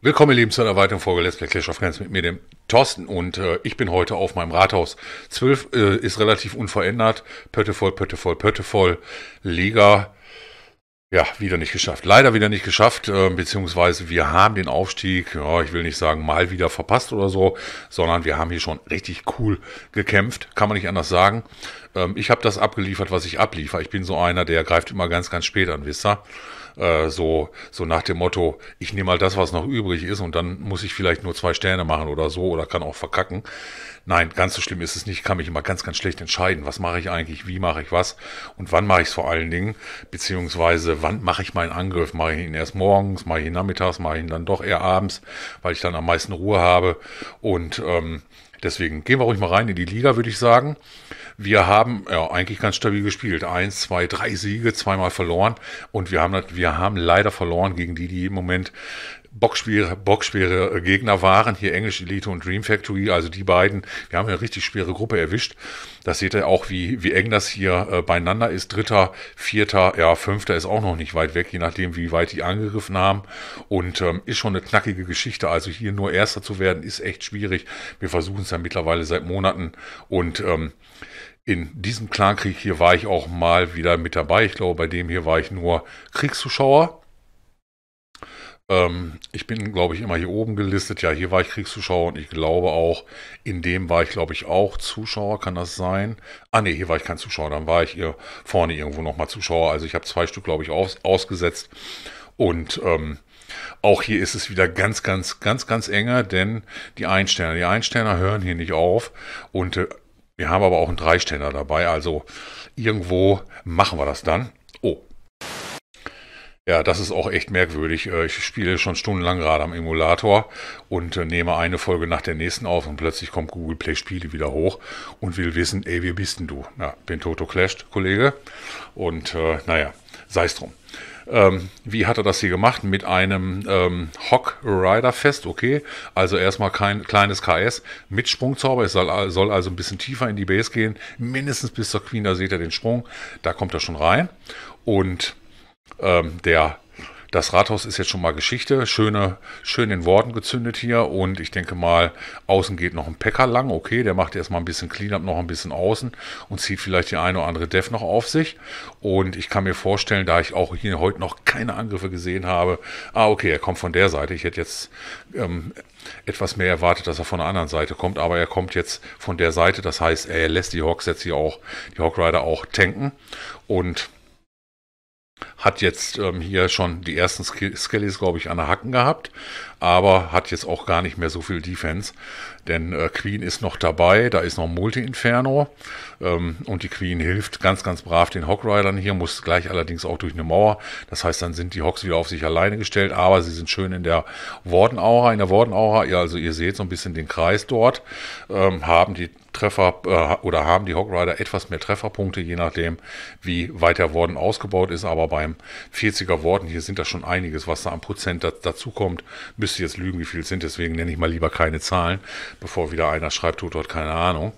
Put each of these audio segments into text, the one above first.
Willkommen, ihr Lieben, zu einer weiteren Folge Let's Play Clash of Clans mit mir, dem Thorsten. Und äh, ich bin heute auf meinem Rathaus. 12 äh, ist relativ unverändert. Pötte voll, Pötte voll, Pötte voll. Liga ja, wieder nicht geschafft. Leider wieder nicht geschafft, äh, beziehungsweise wir haben den Aufstieg, ja, ich will nicht sagen mal wieder verpasst oder so, sondern wir haben hier schon richtig cool gekämpft, kann man nicht anders sagen. Ähm, ich habe das abgeliefert, was ich abliefer. Ich bin so einer, der greift immer ganz, ganz spät an, wisst ihr? Äh, so, so nach dem Motto, ich nehme mal das, was noch übrig ist und dann muss ich vielleicht nur zwei Sterne machen oder so oder kann auch verkacken. Nein, ganz so schlimm ist es nicht. Ich kann mich immer ganz, ganz schlecht entscheiden, was mache ich eigentlich, wie mache ich was und wann mache ich es vor allen Dingen, beziehungsweise wann mache ich meinen Angriff? Mache ich ihn erst morgens, mache ich ihn nachmittags, mache ich ihn dann doch eher abends, weil ich dann am meisten Ruhe habe. Und ähm, deswegen gehen wir ruhig mal rein in die Liga, würde ich sagen. Wir haben ja, eigentlich ganz stabil gespielt. Eins, zwei, drei Siege, zweimal verloren. Und wir haben, wir haben leider verloren gegen die, die im Moment bockschwere, bockschwere äh, Gegner waren. Hier English Elite und Dream Factory, also die beiden. Wir haben hier eine richtig schwere Gruppe erwischt. Das seht ihr auch, wie, wie eng das hier äh, beieinander ist. Dritter, vierter, ja, fünfter ist auch noch nicht weit weg, je nachdem, wie weit die angegriffen haben. Und ähm, ist schon eine knackige Geschichte. Also hier nur Erster zu werden, ist echt schwierig. Wir versuchen es ja mittlerweile seit Monaten. Und ähm, in diesem Clankrieg hier war ich auch mal wieder mit dabei. Ich glaube, bei dem hier war ich nur Kriegszuschauer ähm, ich bin, glaube ich, immer hier oben gelistet. Ja, hier war ich Kriegszuschauer und ich glaube auch, in dem war ich, glaube ich, auch Zuschauer. Kann das sein? Ah, nee, hier war ich kein Zuschauer. Dann war ich hier vorne irgendwo nochmal Zuschauer. Also ich habe zwei Stück, glaube ich, aus, ausgesetzt. Und ähm, auch hier ist es wieder ganz, ganz, ganz, ganz enger, denn die Einsterner, die Einsterner hören hier nicht auf. Und äh, wir haben aber auch einen Dreiständer dabei. Also irgendwo machen wir das dann. Oh, ja, das ist auch echt merkwürdig. Äh, ich spiele schon stundenlang gerade am Emulator und äh, nehme eine Folge nach der nächsten auf und plötzlich kommt Google Play Spiele wieder hoch und will wissen, ey, wie bist denn du? Ja, bin Toto Clashed, Kollege. Und äh, naja, sei es drum. Ähm, wie hat er das hier gemacht? Mit einem ähm, Hock Rider Fest, okay. Also erstmal kein kleines KS mit Sprungzauber. Es soll, soll, also ein bisschen tiefer in die Base gehen. Mindestens bis zur Queen, da seht ihr den Sprung. Da kommt er schon rein. Und ähm, der das Rathaus ist jetzt schon mal Geschichte, schöne, schön in Worten gezündet hier und ich denke mal, außen geht noch ein Päcker lang, okay, der macht erstmal ein bisschen Cleanup, noch ein bisschen außen und zieht vielleicht die eine oder andere Dev noch auf sich und ich kann mir vorstellen, da ich auch hier heute noch keine Angriffe gesehen habe, ah okay, er kommt von der Seite, ich hätte jetzt ähm, etwas mehr erwartet, dass er von der anderen Seite kommt, aber er kommt jetzt von der Seite, das heißt, er lässt die Hawks jetzt hier auch, die Hawk Rider auch tanken und hat jetzt ähm, hier schon die ersten Skellies, glaube ich, an der Hacken gehabt, aber hat jetzt auch gar nicht mehr so viel Defense, denn äh, Queen ist noch dabei, da ist noch Multi-Inferno ähm, und die Queen hilft ganz, ganz brav den Hawkridern hier, muss gleich allerdings auch durch eine Mauer, das heißt, dann sind die Hawks wieder auf sich alleine gestellt, aber sie sind schön in der Warden-Aura, in der Wardenaura, ihr, also ihr seht so ein bisschen den Kreis dort, ähm, haben die Treffer äh, oder haben die Hawk-Rider etwas mehr Trefferpunkte, je nachdem, wie weit der Warden ausgebaut ist, aber beim beim 40er Worten. Hier sind da schon einiges, was da am Prozent da, dazu kommt. Müsste jetzt lügen, wie viel es sind. Deswegen nenne ich mal lieber keine Zahlen, bevor wieder einer schreibt, tut dort keine Ahnung.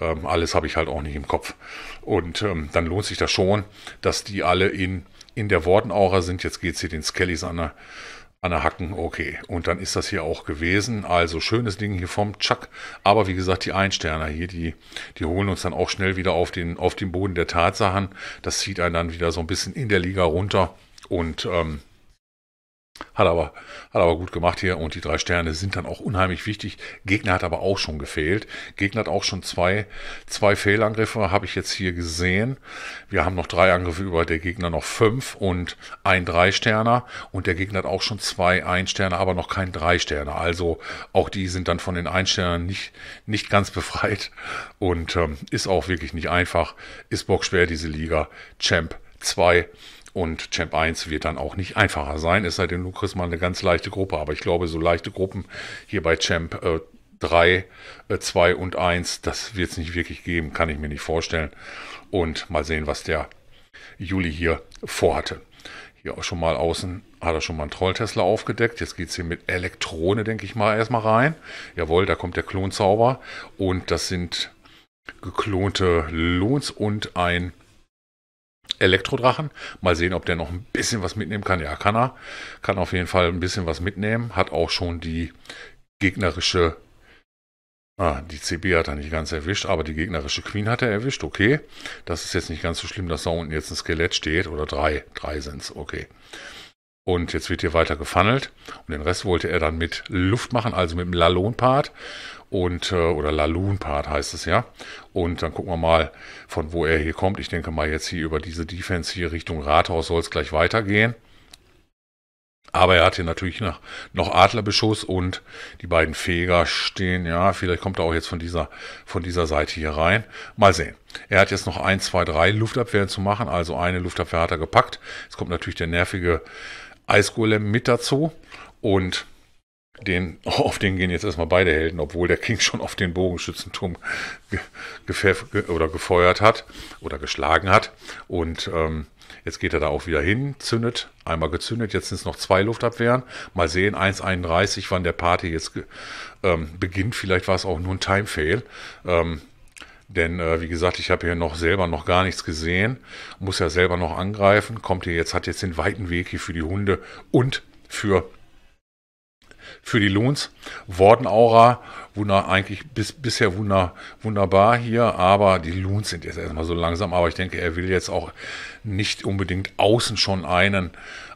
Ähm, alles habe ich halt auch nicht im Kopf. Und ähm, dann lohnt sich das schon, dass die alle in, in der Wortenaura sind. Jetzt geht es hier den Skellys an der Anna Hacken, okay. Und dann ist das hier auch gewesen. Also schönes Ding hier vom Chuck. Aber wie gesagt, die Einsterner hier, die, die holen uns dann auch schnell wieder auf den, auf den Boden der Tatsachen. Das zieht einen dann wieder so ein bisschen in der Liga runter. Und ähm, hat aber, hat aber gut gemacht hier und die drei Sterne sind dann auch unheimlich wichtig. Gegner hat aber auch schon gefehlt. Gegner hat auch schon zwei, zwei Fehlangriffe, habe ich jetzt hier gesehen. Wir haben noch drei Angriffe über, der Gegner noch fünf und ein Drei-Sterner. Und der Gegner hat auch schon zwei Ein-Sterne, aber noch kein Drei-Sterner. Also auch die sind dann von den Ein-Sternern nicht, nicht ganz befreit und ähm, ist auch wirklich nicht einfach. Ist bockschwer diese Liga. Champ 2 und Champ 1 wird dann auch nicht einfacher sein, es sei denn, du kriegst mal eine ganz leichte Gruppe. Aber ich glaube, so leichte Gruppen hier bei Champ 3, äh, 2 äh, und 1, das wird es nicht wirklich geben, kann ich mir nicht vorstellen. Und mal sehen, was der Juli hier vorhatte. Hier auch schon mal außen hat er schon mal einen Troll-Tesla aufgedeckt. Jetzt geht es hier mit Elektrone, denke ich mal, erstmal rein. Jawohl, da kommt der Klonzauber. Und das sind geklonte Lohns und ein Elektrodrachen. Mal sehen, ob der noch ein bisschen was mitnehmen kann. Ja, kann er. Kann auf jeden Fall ein bisschen was mitnehmen. Hat auch schon die gegnerische. Ah, die CB hat er nicht ganz erwischt, aber die gegnerische Queen hat er erwischt. Okay. Das ist jetzt nicht ganz so schlimm, dass da unten jetzt ein Skelett steht. Oder drei. Drei sind es. Okay. Und jetzt wird hier weiter gefunnelt. Und den Rest wollte er dann mit Luft machen, also mit dem Lalon-Part und äh, oder Laloon Part heißt es ja. Und dann gucken wir mal, von wo er hier kommt. Ich denke mal jetzt hier über diese Defense hier Richtung Rathaus soll es gleich weitergehen. Aber er hat hier natürlich noch, noch Adlerbeschuss und die beiden Feger stehen. Ja, vielleicht kommt er auch jetzt von dieser, von dieser Seite hier rein. Mal sehen. Er hat jetzt noch ein, zwei, drei Luftabwehren zu machen. Also eine Luftabwehr hat er gepackt. Jetzt kommt natürlich der nervige Eisgolem mit dazu. Und den, auf den gehen jetzt erstmal beide Helden, obwohl der King schon auf den Bogenschützenturm oder gefeuert hat oder geschlagen hat. Und ähm, jetzt geht er da auch wieder hin, zündet, einmal gezündet, jetzt sind es noch zwei Luftabwehren. Mal sehen, 1,31, wann der Party jetzt ähm, beginnt. Vielleicht war es auch nur ein Timefail. Ähm, denn äh, wie gesagt, ich habe hier noch selber noch gar nichts gesehen, muss ja selber noch angreifen, kommt hier jetzt, hat jetzt den weiten Weg hier für die Hunde und für für die Loons. Wortenaura, wunder, eigentlich bis, bisher wunder, wunderbar hier, aber die Loons sind jetzt erstmal so langsam. Aber ich denke, er will jetzt auch nicht unbedingt außen schon einen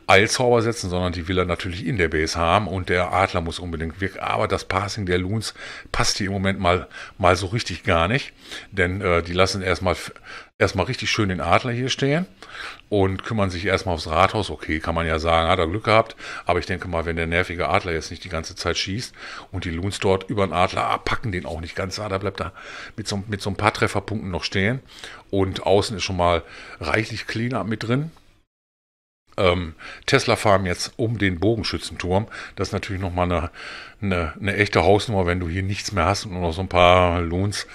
Eilzauber setzen, sondern die will er natürlich in der Base haben und der Adler muss unbedingt wirken. Aber das Passing der Loons passt hier im Moment mal, mal so richtig gar nicht, denn äh, die lassen erstmal erstmal richtig schön den Adler hier stehen und kümmern sich erstmal aufs Rathaus. Okay, kann man ja sagen, hat er Glück gehabt, aber ich denke mal, wenn der nervige Adler jetzt nicht die ganze Zeit schießt und die Loons dort über den Adler packen den auch nicht ganz ah, da, bleibt er mit so, mit so ein paar Trefferpunkten noch stehen und außen ist schon mal reichlich Cleanup mit drin. Ähm, Tesla Farm jetzt um den Bogenschützenturm. Das ist natürlich nochmal eine, eine, eine echte Hausnummer, wenn du hier nichts mehr hast und nur noch so ein paar Loons,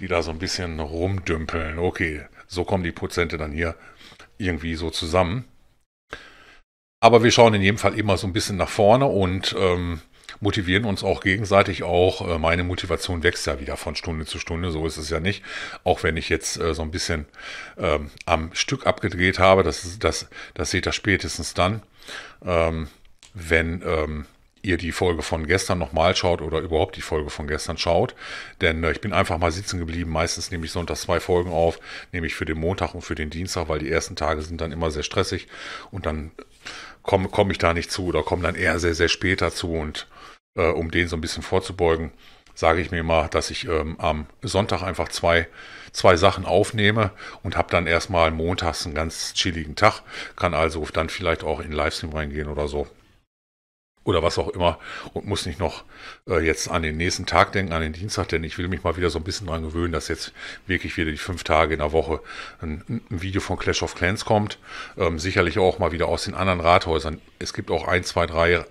die da so ein bisschen rumdümpeln. Okay, so kommen die Prozente dann hier irgendwie so zusammen. Aber wir schauen in jedem Fall immer so ein bisschen nach vorne und ähm, motivieren uns auch gegenseitig auch. Äh, meine Motivation wächst ja wieder von Stunde zu Stunde, so ist es ja nicht. Auch wenn ich jetzt äh, so ein bisschen ähm, am Stück abgedreht habe, das, ist, das, das seht ihr spätestens dann, ähm, wenn ähm, ihr die Folge von gestern nochmal schaut oder überhaupt die Folge von gestern schaut. Denn äh, ich bin einfach mal sitzen geblieben. Meistens nehme ich sonntags zwei Folgen auf, nämlich für den Montag und für den Dienstag, weil die ersten Tage sind dann immer sehr stressig und dann komme komm ich da nicht zu oder komme dann eher sehr, sehr spät dazu. Und äh, um den so ein bisschen vorzubeugen, sage ich mir mal, dass ich ähm, am Sonntag einfach zwei, zwei Sachen aufnehme und habe dann erstmal montags einen ganz chilligen Tag, kann also dann vielleicht auch in Livestream reingehen oder so oder was auch immer und muss nicht noch äh, jetzt an den nächsten Tag denken, an den Dienstag, denn ich will mich mal wieder so ein bisschen dran gewöhnen, dass jetzt wirklich wieder die fünf Tage in der Woche ein, ein Video von Clash of Clans kommt. Ähm, sicherlich auch mal wieder aus den anderen Rathäusern. Es gibt auch ein, zwei, drei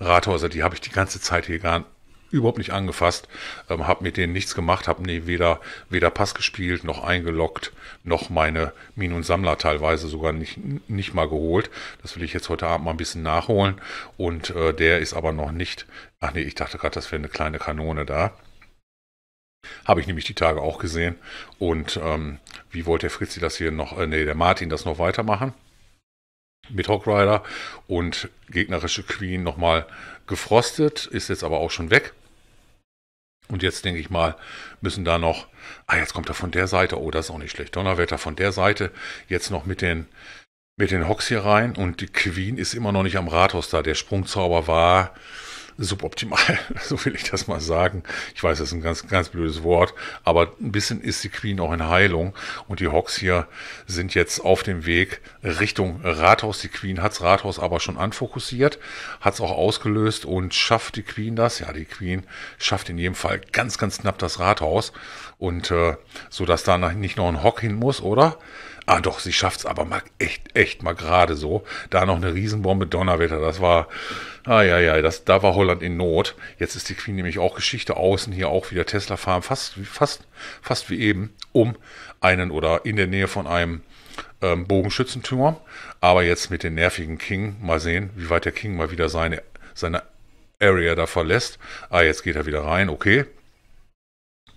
Rathäuser, die habe ich die ganze Zeit hier gar nicht überhaupt nicht angefasst, ähm, habe mit denen nichts gemacht, habe nee, weder, weder Pass gespielt, noch eingeloggt, noch meine Minen und Sammler teilweise sogar nicht, nicht mal geholt. Das will ich jetzt heute Abend mal ein bisschen nachholen und äh, der ist aber noch nicht, ach nee, ich dachte gerade, das wäre eine kleine Kanone da. Habe ich nämlich die Tage auch gesehen. Und ähm, wie wollte der Fritzi das hier noch, äh, nee, der Martin das noch weitermachen? mit Hawk Rider und gegnerische Queen nochmal gefrostet, ist jetzt aber auch schon weg. Und jetzt denke ich mal, müssen da noch, ah, jetzt kommt er von der Seite, oh, das ist auch nicht schlecht. Donnerwetter von der Seite, jetzt noch mit den, mit den Hocks hier rein und die Queen ist immer noch nicht am Rathaus da. Der Sprungzauber war, suboptimal, so will ich das mal sagen. Ich weiß, das ist ein ganz, ganz blödes Wort, aber ein bisschen ist die Queen auch in Heilung und die Hawks hier sind jetzt auf dem Weg Richtung Rathaus. Die Queen hat's Rathaus aber schon anfokussiert, hat's auch ausgelöst und schafft die Queen das? Ja, die Queen schafft in jedem Fall ganz, ganz knapp das Rathaus und äh, so, dass da nicht noch ein Hock hin muss, oder? Ah doch, sie schafft es aber mal echt, echt mal gerade so. Da noch eine Riesenbombe, Donnerwetter, das war, ah ja, ja, das, da war Holland in Not. Jetzt ist die Queen nämlich auch Geschichte außen, hier auch wieder Tesla Farm, fast, fast, fast wie eben, um einen oder in der Nähe von einem ähm, Bogenschützenturm. Aber jetzt mit dem nervigen King, mal sehen, wie weit der King mal wieder seine, seine Area da verlässt. Ah, jetzt geht er wieder rein, okay,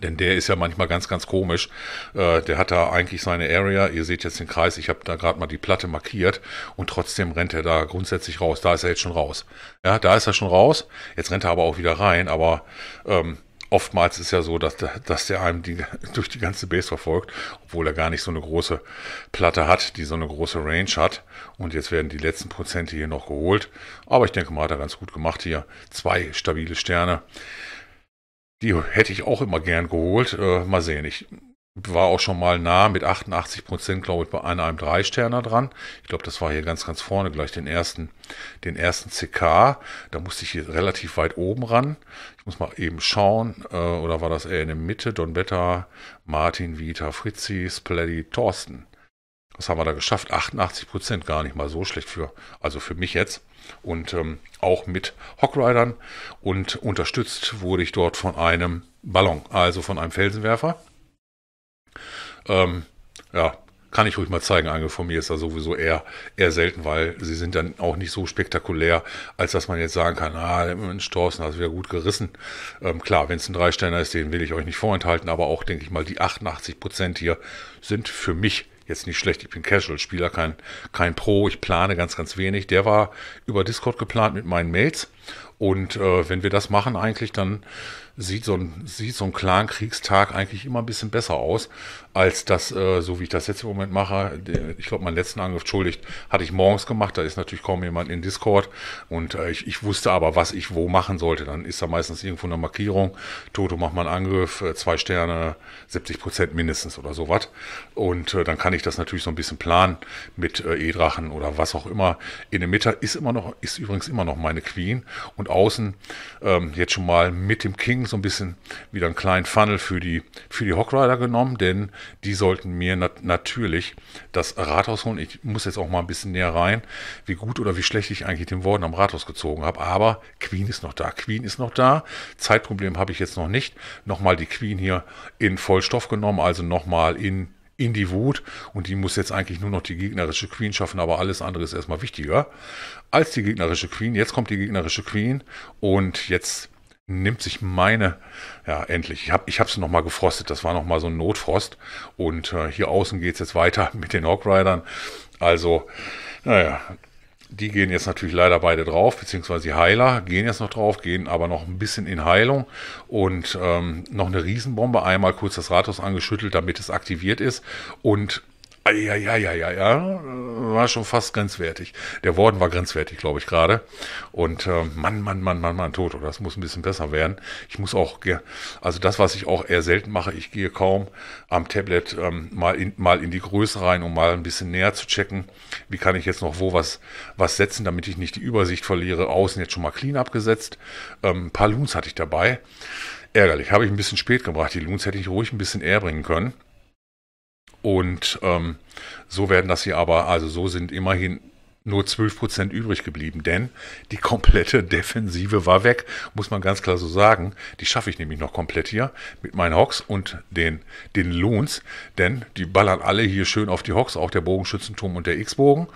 denn der ist ja manchmal ganz, ganz komisch. Äh, der hat da eigentlich seine Area. Ihr seht jetzt den Kreis. Ich habe da gerade mal die Platte markiert. Und trotzdem rennt er da grundsätzlich raus. Da ist er jetzt schon raus. Ja, da ist er schon raus. Jetzt rennt er aber auch wieder rein. Aber ähm, oftmals ist ja so, dass, dass der einem die, durch die ganze Base verfolgt, obwohl er gar nicht so eine große Platte hat, die so eine große Range hat. Und jetzt werden die letzten Prozente hier noch geholt. Aber ich denke mal, hat er ganz gut gemacht hier. Zwei stabile Sterne. Die hätte ich auch immer gern geholt. Äh, mal sehen. Ich war auch schon mal nah mit 88 Prozent, glaube ich, bei einem Dreisterner dran. Ich glaube, das war hier ganz, ganz vorne gleich den ersten, den ersten CK. Da musste ich hier relativ weit oben ran. Ich muss mal eben schauen. Äh, oder war das eher in der Mitte? Don Betta, Martin, Vita, Fritzi, Splatty, Thorsten was haben wir da geschafft? 88 Prozent, gar nicht mal so schlecht für, also für mich jetzt. Und ähm, auch mit Hockridern. Und unterstützt wurde ich dort von einem Ballon, also von einem Felsenwerfer. Ähm, ja, kann ich ruhig mal zeigen. Angel von mir ist da sowieso eher, eher selten, weil sie sind dann auch nicht so spektakulär, als dass man jetzt sagen kann, ah, Mensch, Thorsten, hast wieder gut gerissen. Ähm, klar, wenn es ein Dreiständer ist, den will ich euch nicht vorenthalten, aber auch, denke ich mal, die 88 Prozent hier sind für mich jetzt nicht schlecht, ich bin Casual-Spieler, kein, kein Pro, ich plane ganz, ganz wenig. Der war über Discord geplant mit meinen Mails. Und äh, wenn wir das machen eigentlich, dann sieht so ein, sieht so ein Clan-Kriegstag eigentlich immer ein bisschen besser aus, als das, äh, so wie ich das jetzt im Moment mache. Ich glaube, meinen letzten Angriff, schuldigt, hatte ich morgens gemacht. Da ist natürlich kaum jemand in Discord. Und äh, ich, ich wusste aber, was ich wo machen sollte. Dann ist da meistens irgendwo eine Markierung. Toto macht mal einen Angriff, äh, zwei Sterne, 70 Prozent mindestens oder sowas. Und äh, dann kann ich das natürlich so ein bisschen planen mit äh, E-Drachen oder was auch immer. In der Mitte ist immer noch, ist übrigens immer noch meine Queen. Und außen ähm, jetzt schon mal mit dem King so ein bisschen wieder einen kleinen Funnel für die, für die Hockrider genommen, denn die sollten mir nat natürlich das Rathaus holen. Ich muss jetzt auch mal ein bisschen näher rein, wie gut oder wie schlecht ich eigentlich den Worden am Rathaus gezogen habe. Aber Queen ist noch da. Queen ist noch da. Zeitproblem habe ich jetzt noch nicht. Nochmal die Queen hier in Vollstoff genommen, also nochmal in in die Wut und die muss jetzt eigentlich nur noch die gegnerische Queen schaffen, aber alles andere ist erstmal wichtiger als die gegnerische Queen. Jetzt kommt die gegnerische Queen und jetzt nimmt sich meine, ja endlich, ich habe ich nochmal gefrostet, das war nochmal so ein Notfrost und äh, hier außen geht es jetzt weiter mit den Hogridern, also naja, die gehen jetzt natürlich leider beide drauf, beziehungsweise die Heiler gehen jetzt noch drauf, gehen aber noch ein bisschen in Heilung und ähm, noch eine Riesenbombe, einmal kurz das Rathaus angeschüttelt, damit es aktiviert ist und ja, ja, ja, ja, ja war schon fast grenzwertig. Der Worden war grenzwertig, glaube ich, gerade. Und äh, Mann, Mann, Mann, Mann, Mann, Toto, das muss ein bisschen besser werden. Ich muss auch, also das, was ich auch eher selten mache, ich gehe kaum am Tablet ähm, mal, in, mal in die Größe rein, um mal ein bisschen näher zu checken, wie kann ich jetzt noch wo was, was setzen, damit ich nicht die Übersicht verliere. Außen jetzt schon mal clean abgesetzt. Ähm, ein paar Loons hatte ich dabei. Ärgerlich, habe ich ein bisschen spät gebracht. Die Loons hätte ich ruhig ein bisschen eher bringen können. Und ähm, so werden das hier aber, also so sind immerhin nur 12% übrig geblieben, denn die komplette Defensive war weg, muss man ganz klar so sagen. Die schaffe ich nämlich noch komplett hier mit meinen Hawks und den, den Loons, denn die ballern alle hier schön auf die Hawks, auch der Bogenschützenturm und der X-Bogen.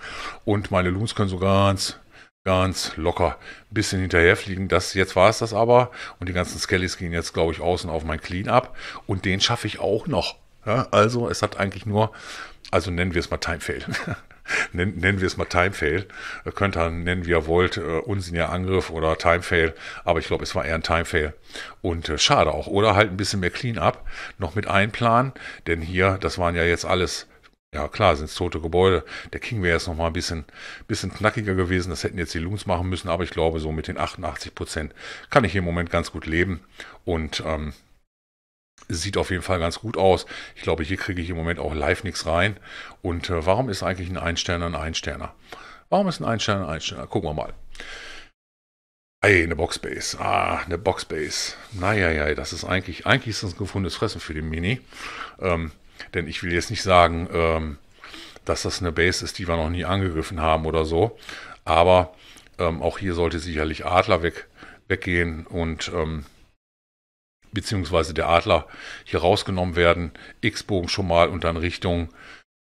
Und meine Loons können so ganz, ganz locker ein bisschen hinterherfliegen. Das, jetzt war es das aber und die ganzen Skellys gehen jetzt, glaube ich, außen auf mein Clean ab und den schaffe ich auch noch. Ja, also es hat eigentlich nur, also nennen wir es mal Time Fail. nennen, wir es mal Time Fail. Äh, könnt ihr nennen, wie ihr wollt, äh, unsinniger Angriff oder Time Fail. Aber ich glaube, es war eher ein Time Fail. Und äh, schade auch. Oder halt ein bisschen mehr Clean-up noch mit einplanen. Denn hier, das waren ja jetzt alles. Ja, klar, sind tote Gebäude. Der King wäre jetzt noch mal ein bisschen, bisschen knackiger gewesen. Das hätten jetzt die Loons machen müssen. Aber ich glaube, so mit den 88 Prozent kann ich hier im Moment ganz gut leben. Und ähm, Sieht auf jeden Fall ganz gut aus. Ich glaube, hier kriege ich im Moment auch live nichts rein. Und äh, warum ist eigentlich ein Einsterner ein Einsterner? Warum ist ein Einsterner ein Einsterner? Gucken wir mal. Ey, eine Boxbase. Ah, eine Boxbase. Naja, ja, das ist eigentlich, eigentlich ist das ein gefundenes Fressen für den Mini. Ähm, denn ich will jetzt nicht sagen, ähm, dass das eine Base ist, die wir noch nie angegriffen haben oder so. Aber ähm, auch hier sollte sicherlich Adler weg, weggehen und ähm, beziehungsweise der Adler hier rausgenommen werden. X-Bogen schon mal und dann Richtung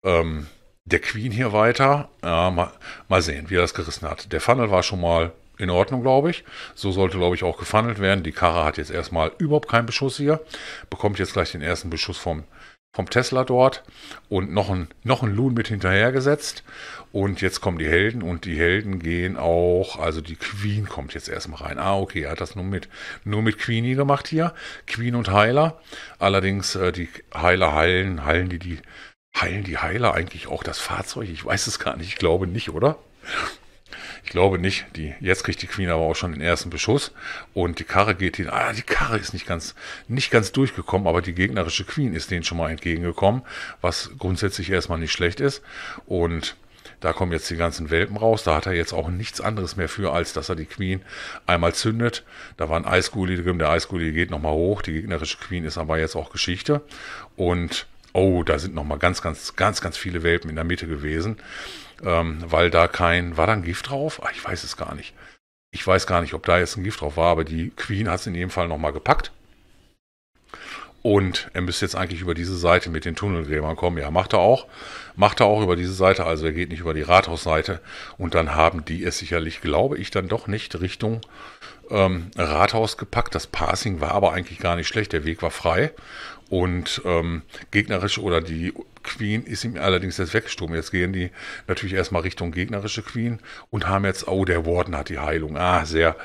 ähm, der Queen hier weiter. Ja, mal, mal, sehen, wie er das gerissen hat. Der Funnel war schon mal in Ordnung, glaube ich. So sollte, glaube ich, auch gefunnelt werden. Die Karre hat jetzt erstmal überhaupt keinen Beschuss hier. Bekommt jetzt gleich den ersten Beschuss vom vom Tesla dort und noch ein, noch ein Loon mit hinterhergesetzt. Und jetzt kommen die Helden und die Helden gehen auch, also die Queen kommt jetzt erstmal rein. Ah, okay, er hat das nur mit, nur mit Queenie gemacht hier. Queen und Heiler. Allerdings, äh, die Heiler heilen, heilen die, die, heilen die Heiler eigentlich auch das Fahrzeug? Ich weiß es gar nicht, ich glaube nicht, oder? Ich glaube nicht. Die, jetzt kriegt die Queen aber auch schon den ersten Beschuss. Und die Karre geht hin. Ah, die Karre ist nicht ganz, nicht ganz durchgekommen, aber die gegnerische Queen ist denen schon mal entgegengekommen, was grundsätzlich erstmal nicht schlecht ist. Und da kommen jetzt die ganzen Welpen raus. Da hat er jetzt auch nichts anderes mehr für, als dass er die Queen einmal zündet. Da war ein Eisgulli drin. Der Eisgulli geht nochmal hoch. Die gegnerische Queen ist aber jetzt auch Geschichte. Und oh, da sind nochmal ganz, ganz, ganz, ganz viele Welpen in der Mitte gewesen ähm, weil da kein, war da ein Gift drauf? Ach, ich weiß es gar nicht. Ich weiß gar nicht, ob da jetzt ein Gift drauf war, aber die Queen hat es in jedem Fall nochmal gepackt. Und er müsste jetzt eigentlich über diese Seite mit den Tunnelgräbern kommen. Ja, macht er auch. Macht er auch über diese Seite, also er geht nicht über die Rathausseite. Und dann haben die es sicherlich, glaube ich, dann doch nicht Richtung ähm, Rathaus gepackt. Das Passing war aber eigentlich gar nicht schlecht. Der Weg war frei. Und ähm, gegnerisch oder die Queen ist ihm allerdings jetzt weggestorben. Jetzt gehen die natürlich erstmal Richtung gegnerische Queen und haben jetzt, oh, der Warden hat die Heilung. Ah, sehr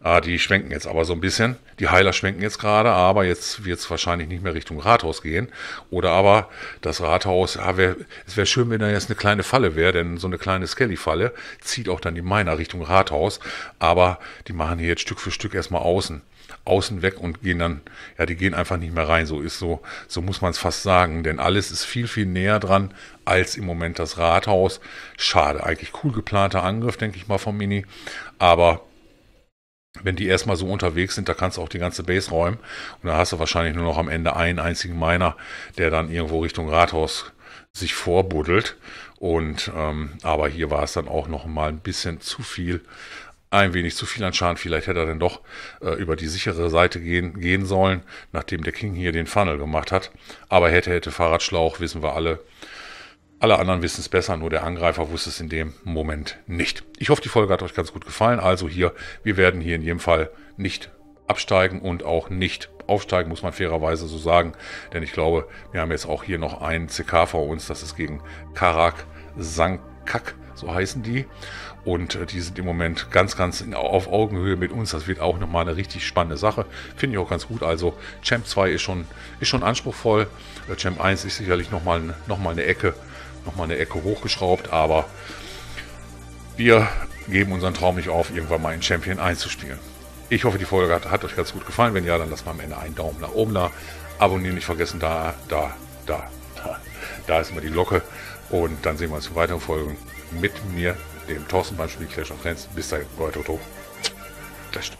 Ah, die schwenken jetzt aber so ein bisschen. Die Heiler schwenken jetzt gerade, aber jetzt wird es wahrscheinlich nicht mehr Richtung Rathaus gehen. Oder aber das Rathaus, ah, wär, es wäre schön, wenn da jetzt eine kleine Falle wäre, denn so eine kleine Skelly-Falle zieht auch dann die Miner Richtung Rathaus. Aber die machen hier jetzt Stück für Stück erstmal außen außen weg und gehen dann, ja, die gehen einfach nicht mehr rein. So ist so, so muss man es fast sagen, denn alles ist viel, viel näher dran als im Moment das Rathaus. Schade, eigentlich cool geplanter Angriff, denke ich mal, vom Mini, aber wenn die erstmal so unterwegs sind, da kannst du auch die ganze Base räumen. Und da hast du wahrscheinlich nur noch am Ende einen einzigen Miner, der dann irgendwo Richtung Rathaus sich vorbuddelt. Und ähm, aber hier war es dann auch noch mal ein bisschen zu viel, ein wenig zu viel an Schaden. Vielleicht hätte er dann doch äh, über die sichere Seite gehen, gehen sollen, nachdem der King hier den Funnel gemacht hat. Aber hätte, hätte Fahrradschlauch, wissen wir alle. Alle anderen wissen es besser, nur der Angreifer wusste es in dem Moment nicht. Ich hoffe, die Folge hat euch ganz gut gefallen. Also hier, wir werden hier in jedem Fall nicht absteigen und auch nicht aufsteigen, muss man fairerweise so sagen. Denn ich glaube, wir haben jetzt auch hier noch einen CK vor uns. Das ist gegen Karak Sankak, so heißen die. Und äh, die sind im Moment ganz, ganz auf Augenhöhe mit uns. Das wird auch nochmal eine richtig spannende Sache. Finde ich auch ganz gut. Also Champ 2 ist schon, ist schon anspruchsvoll. Äh, Champ 1 ist sicherlich nochmal noch mal eine Ecke nochmal eine Ecke hochgeschraubt, aber wir geben unseren Traum nicht auf, irgendwann mal in Champion einzuspielen. Ich hoffe, die Folge hat, hat euch ganz gut gefallen. Wenn ja, dann lasst mal am Ende einen Daumen nach oben da. Abonnieren nicht vergessen, da, da, da, da. Da ist immer die Glocke. Und dann sehen wir uns in weiteren Folgen mit mir, dem Thorsten beim Spiel Clash of Clans. Bis dahin, Leute, Clash.